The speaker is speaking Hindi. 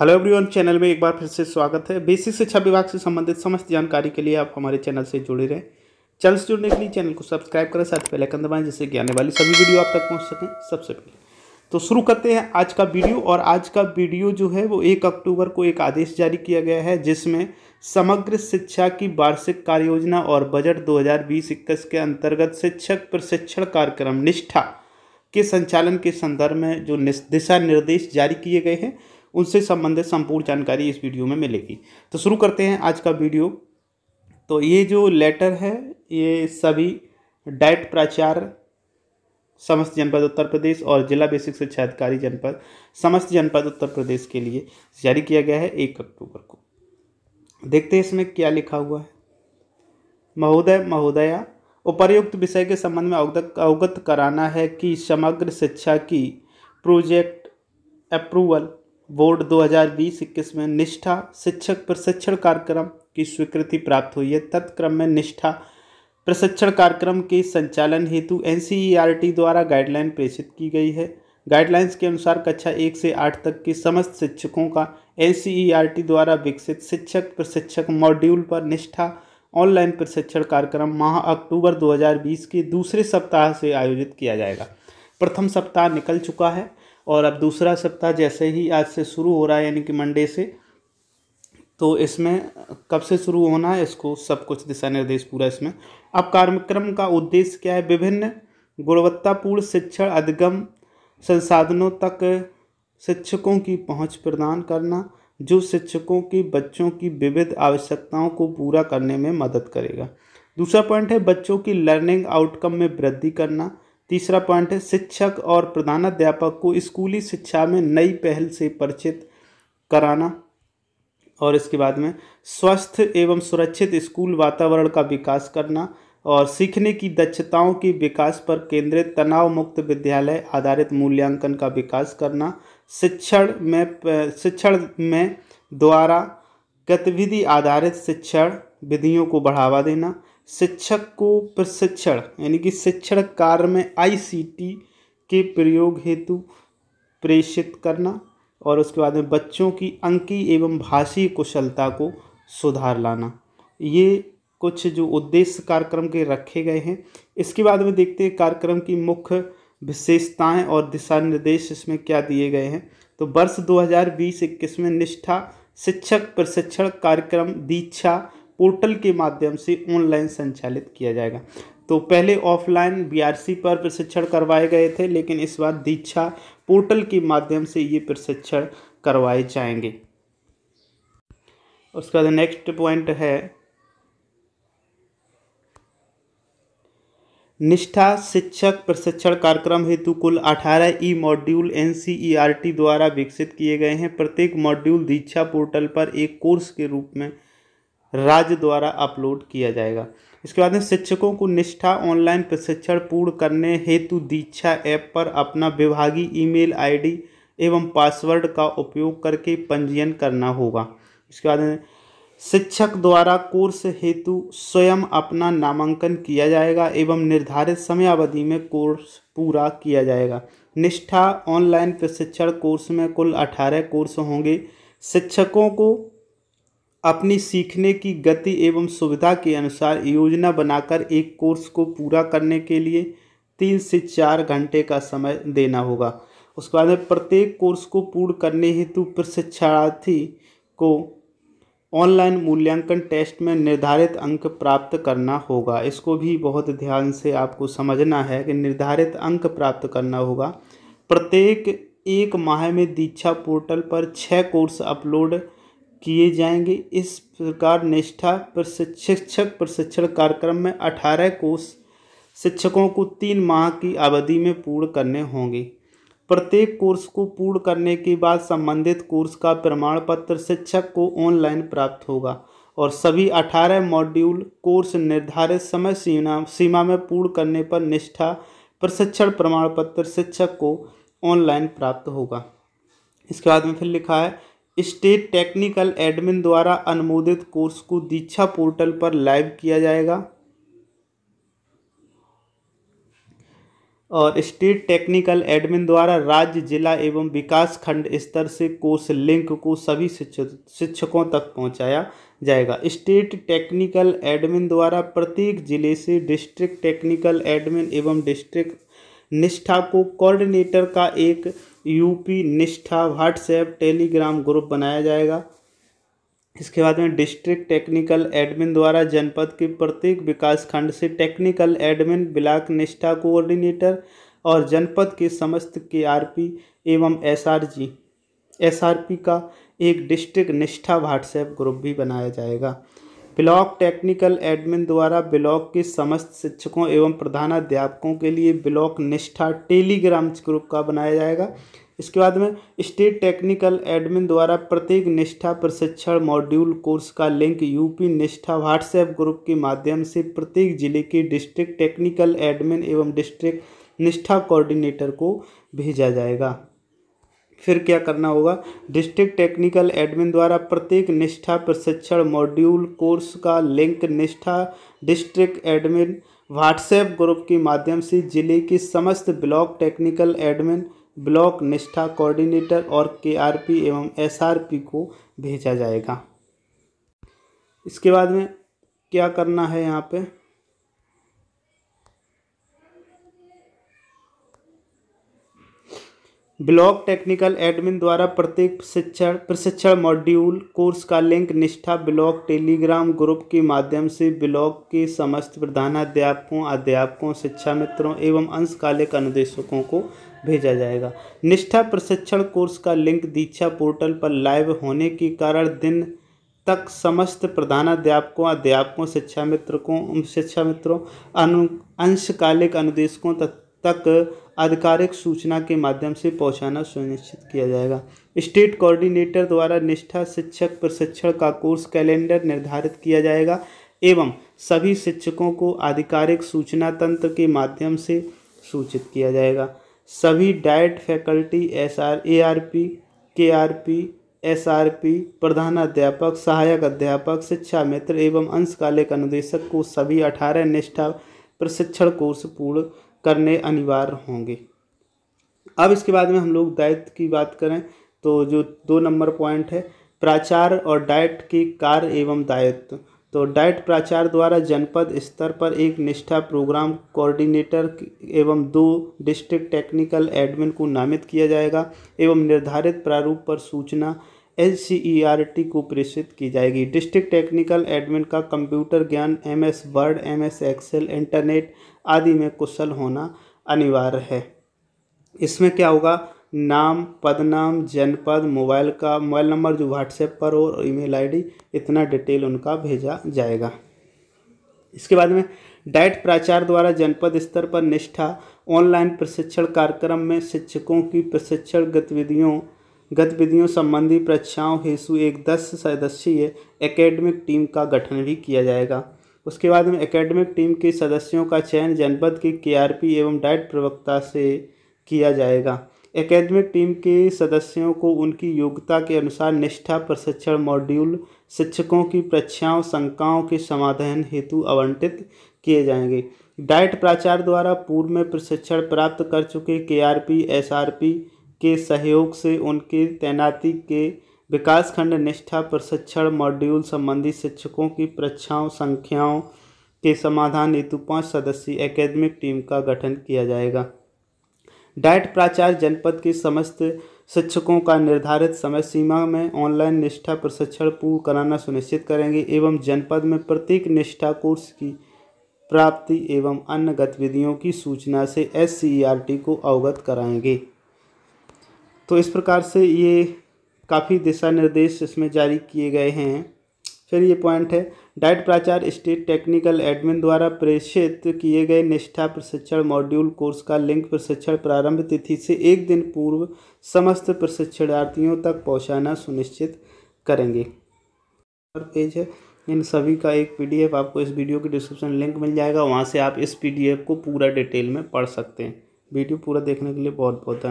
हेलो एवरीवन चैनल में एक बार फिर से स्वागत है बेसिक शिक्षा विभाग से संबंधित समस्त जानकारी के लिए आप हमारे चैनल से जुड़े रहें चैनल से जुड़ने के लिए चैनल को सब्सक्राइब करें साथ पहले आइकन दबाएं जिससे आने वाली सभी वीडियो आप तक पहुंच सकें सबसे पहले तो शुरू करते हैं आज का वीडियो और आज का वीडियो जो है वो एक अक्टूबर को एक आदेश जारी किया गया है जिसमें समग्र शिक्षा की वार्षिक कार्य योजना और बजट दो हज़ार के अंतर्गत शिक्षक प्रशिक्षण कार्यक्रम निष्ठा के संचालन के संदर्भ में जो दिशा निर्देश जारी किए गए हैं उनसे संबंधित संपूर्ण जानकारी इस वीडियो में मिलेगी तो शुरू करते हैं आज का वीडियो तो ये जो लेटर है ये सभी डाइट प्राचार्य समस्त जनपद उत्तर प्रदेश और जिला बेसिक शिक्षा अधिकारी जनपद समस्त जनपद उत्तर प्रदेश के लिए जारी किया गया है एक अक्टूबर को देखते हैं इसमें क्या लिखा हुआ है महोदय महोदया उपर्युक्त विषय के संबंध में अवगत अवगत कराना है कि समग्र शिक्षा की प्रोजेक्ट अप्रूवल बोर्ड 2020-21 में निष्ठा शिक्षक प्रशिक्षण कार्यक्रम की स्वीकृति प्राप्त हुई है तत्क्रम में निष्ठा प्रशिक्षण कार्यक्रम के संचालन हेतु एन e द्वारा गाइडलाइन प्रेषित की गई है गाइडलाइंस के अनुसार कक्षा एक से आठ तक के समस्त शिक्षकों का एन e द्वारा विकसित शिक्षक प्रशिक्षक मॉड्यूल पर निष्ठा ऑनलाइन प्रशिक्षण कार्यक्रम माह अक्टूबर 2020 के दूसरे सप्ताह से आयोजित किया जाएगा प्रथम सप्ताह निकल चुका है और अब दूसरा सप्ताह जैसे ही आज से शुरू हो रहा है यानी कि मंडे से तो इसमें कब से शुरू होना है इसको सब कुछ दिशा निर्देश पूरा इसमें अब कार्यक्रम का उद्देश्य क्या है विभिन्न गुणवत्तापूर्ण शिक्षण अधिगम संसाधनों तक शिक्षकों की पहुंच प्रदान करना जो शिक्षकों की बच्चों की विविध आवश्यकताओं को पूरा करने में मदद करेगा दूसरा पॉइंट है बच्चों की लर्निंग आउटकम में वृद्धि करना तीसरा पॉइंट है शिक्षक और प्रधानाध्यापक को स्कूली शिक्षा में नई पहल से परिचित कराना और इसके बाद में स्वस्थ एवं सुरक्षित स्कूल वातावरण का विकास करना और सीखने की दक्षताओं के विकास पर केंद्रित तनाव मुक्त विद्यालय आधारित मूल्यांकन का विकास करना शिक्षण में शिक्षण में द्वारा गतिविधि आधारित शिक्षण विधियों को बढ़ावा देना शिक्षक को प्रशिक्षण यानी कि शिक्षण कार्य में आईसीटी के प्रयोग हेतु प्रेषित करना और उसके बाद में बच्चों की अंकी एवं भाषी कुशलता को सुधार लाना ये कुछ जो उद्देश्य कार्यक्रम के रखे गए हैं इसके बाद में देखते हैं कार्यक्रम की मुख्य विशेषताएं और दिशा निर्देश इसमें क्या दिए गए हैं तो वर्ष 2020-21 में निष्ठा शिक्षक प्रशिक्षण कार्यक्रम दीक्षा पोर्टल के माध्यम से ऑनलाइन संचालित किया जाएगा तो पहले ऑफलाइन बीआरसी पर प्रशिक्षण करवाए गए थे लेकिन इस बार दीक्षा पोर्टल के माध्यम से ये प्रशिक्षण करवाए जाएंगे उसका बाद नेक्स्ट पॉइंट है निष्ठा शिक्षक प्रशिक्षण कार्यक्रम हेतु कुल 18 ई मॉड्यूल एन e द्वारा विकसित किए गए हैं प्रत्येक मॉड्यूल दीक्षा पोर्टल पर एक कोर्स के रूप में राज्य द्वारा अपलोड किया जाएगा इसके बाद में शिक्षकों को निष्ठा ऑनलाइन प्रशिक्षण पूर्ण करने हेतु दीक्षा ऐप पर अपना विभागीय ईमेल आईडी एवं पासवर्ड का उपयोग करके पंजीयन करना होगा इसके बाद में शिक्षक द्वारा कोर्स हेतु स्वयं अपना नामांकन किया जाएगा एवं निर्धारित समयावधि में कोर्स पूरा किया जाएगा निष्ठा ऑनलाइन प्रशिक्षण कोर्स में कुल अठारह कोर्स होंगे शिक्षकों को अपनी सीखने की गति एवं सुविधा के अनुसार योजना बनाकर एक कोर्स को पूरा करने के लिए तीन से चार घंटे का समय देना होगा उसके बाद में प्रत्येक कोर्स को पूर्ण करने हेतु प्रशिक्षणार्थी को ऑनलाइन मूल्यांकन टेस्ट में निर्धारित अंक प्राप्त करना होगा इसको भी बहुत ध्यान से आपको समझना है कि निर्धारित अंक प्राप्त करना होगा प्रत्येक एक माह में दीक्षा पोर्टल पर छः कोर्स अपलोड किए जाएंगे इस प्रकार निष्ठा प्रशिक्षक प्रशिक्षण कार्यक्रम में अठारह कोर्स शिक्षकों को तीन माह की अवधि में पूर्ण करने होंगे प्रत्येक कोर्स को पूर्ण करने के बाद संबंधित कोर्स का प्रमाण पत्र शिक्षक को ऑनलाइन प्राप्त होगा और सभी 18 मॉड्यूल कोर्स निर्धारित समय सीमा सीमा में पूर्ण करने पर निष्ठा प्रशिक्षण प्रमाण पत्र शिक्षक को ऑनलाइन प्राप्त होगा इसके बाद में फिर लिखा है स्टेट टेक्निकल एडमिन द्वारा अनुमोदित कोर्स को दीक्षा पोर्टल पर लाइव किया जाएगा और स्टेट टेक्निकल एडमिन द्वारा राज्य जिला एवं विकास खंड स्तर से कोर्स लिंक को सभी शिक्षकों तक पहुंचाया जाएगा स्टेट टेक्निकल एडमिन द्वारा प्रत्येक जिले से डिस्ट्रिक्ट टेक्निकल एडमिन एवं डिस्ट्रिक्ट निष्ठा को कोऑर्डिनेटर का एक UP Nishtha WhatsApp Telegram group बनाया जाएगा इसके बाद में डिस्ट्रिक्ट टेक्निकल एडमिन द्वारा जनपद के प्रत्येक विकास खंड से technical admin block Nishtha coordinator और जनपद के समस्त के आर पी एवं S S R G R P का एक डिस्ट्रिक्ट निष्ठा व्हाट्सएप ग्रुप भी बनाया जाएगा ब्लॉक टेक्निकल एडमिन द्वारा ब्लॉक के समस्त शिक्षकों एवं प्रधानाध्यापकों के लिए ब्लॉक निष्ठा टेलीग्राम ग्रुप का बनाया जाएगा इसके बाद में स्टेट टेक्निकल एडमिन द्वारा प्रत्येक निष्ठा प्रशिक्षण मॉड्यूल कोर्स का link UP Nishtha WhatsApp group के माध्यम से प्रत्येक जिले के डिस्ट्रिक्ट टेक्निकल एडमिन एवं डिस्ट्रिक्ट निष्ठा कोऑर्डिनेटर को भेजा जाएगा फिर क्या करना होगा डिस्ट्रिक्ट टेक्निकल एडमिन द्वारा प्रत्येक निष्ठा प्रशिक्षण मॉड्यूल कोर्स का link Nishtha district admin WhatsApp group के माध्यम से जिले की समस्त block technical admin block Nishtha coordinator और पी एवं पी को भेजा जाएगा इसके बाद में क्या करना है यहाँ पे ब्लॉक टेक्निकल एडमिन द्वारा प्रत्येक प्रशिक्षण प्रशिक्षण मॉड्यूल कोर्स का link Nishtha block Telegram group के माध्यम से ब्लॉक के समस्त प्रधानाध्यापकों अध्यापकों शिक्षा मित्रों एवं अंशकालिक अनुदेशकों को भेजा जाएगा निष्ठा प्रशिक्षण कोर्स का लिंक दीक्षा पोर्टल पर लाइव होने के कारण दिन तक समस्त प्रधानाध्यापकों अध्यापकों शिक्षा मित्रों शिक्षा मित्रों अनु अंशकालिक अनुदेशकों तथा तक आधिकारिक सूचना के माध्यम से पहुंचाना सुनिश्चित किया जाएगा स्टेट कोऑर्डिनेटर द्वारा निष्ठा शिक्षक प्रशिक्षण का कोर्स कैलेंडर निर्धारित किया जाएगा एवं सभी शिक्षकों को आधिकारिक सूचना तंत्र के माध्यम से सूचित किया जाएगा सभी DIET faculty S R A R P K R P S R P प्रधानाध्यापक सहायक अध्यापक शिक्षा मित्र एवं अंशकालिक अनुदेशक को सभी अठारह निष्ठा प्रशिक्षण कोर्स पूर्ण करने अनिवार्य होंगे अब इसके बाद में हम लोग दायित्व की बात करें तो जो दो नंबर पॉइंट है प्राचार और डाइट की कार्य एवं दायित्व तो डाइट प्राचार द्वारा जनपद स्तर पर एक निष्ठा प्रोग्राम कोऑर्डिनेटर एवं दो डिस्ट्रिक्ट टेक्निकल एडमिन को नामित किया जाएगा एवं निर्धारित प्रारूप पर सूचना एल को प्रेषित की जाएगी डिस्ट्रिक्ट टेक्निकल एडमिन का कंप्यूटर ज्ञान M S Word M S Excel internet आदि में कुशल होना अनिवार्य है इसमें क्या होगा नाम पदनाम जनपद मोबाइल का मोबाइल नंबर जो व्हाट्सएप पर और ईमेल आईडी इतना डिटेल उनका भेजा जाएगा इसके बाद में डाइट प्राचार द्वारा जनपद स्तर पर निष्ठा ऑनलाइन प्रशिक्षण कार्यक्रम में शिक्षकों की प्रशिक्षण गतिविधियों गतिविधियों संबंधी परीक्षाओं हेतु एक दस सदस्यीय एकेडमिक टीम का गठन भी किया जाएगा उसके बाद में एकेडमिक टीम के सदस्यों का चयन जनपद के के एवं डाइट प्रवक्ता से किया जाएगा एकेडमिक टीम के सदस्यों को उनकी योग्यता के अनुसार निष्ठा प्रशिक्षण मॉड्यूल शिक्षकों की परीक्षाओं शंकाओं के समाधान हेतु आवंटित किए जाएंगे डाइट प्राचार्य द्वारा पूर्व में प्रशिक्षण प्राप्त कर चुके K R P S R P के सहयोग से उनकी तैनाती के विकासखंड निष्ठा प्रशिक्षण मॉड्यूल संबंधी शिक्षकों की परीक्षाओं संख्याओं के समाधान हेतु पाँच सदस्यीय एकेडमिक टीम का गठन किया जाएगा डाइट प्राचार्य जनपद के समस्त शिक्षकों का निर्धारित समय सीमा में ऑनलाइन निष्ठा प्रशिक्षण पूर्ण कराना सुनिश्चित करेंगे एवं जनपद में प्रत्येक निष्ठा कोर्स की प्राप्ति एवं अन्य गतिविधियों की सूचना से एस को अवगत कराएंगे तो इस प्रकार से ये काफ़ी दिशा निर्देश इसमें जारी किए गए हैं फिर ये पॉइंट है डाइट प्राचार्य स्टेट टेक्निकल एडमिन द्वारा प्रेषित किए गए निष्ठा प्रशिक्षण मॉड्यूल कोर्स का लिंक प्रशिक्षण प्रारंभ तिथि से एक दिन पूर्व समस्त प्रशिक्षणार्थियों तक पहुंचाना सुनिश्चित करेंगे और पेज है इन सभी का एक पीडीएफ आपको इस वीडियो के डिस्क्रिप्शन लिंक मिल जाएगा वहाँ से आप इस पी को पूरा डिटेल में पढ़ सकते हैं वीडियो पूरा देखने के लिए बहुत बहुत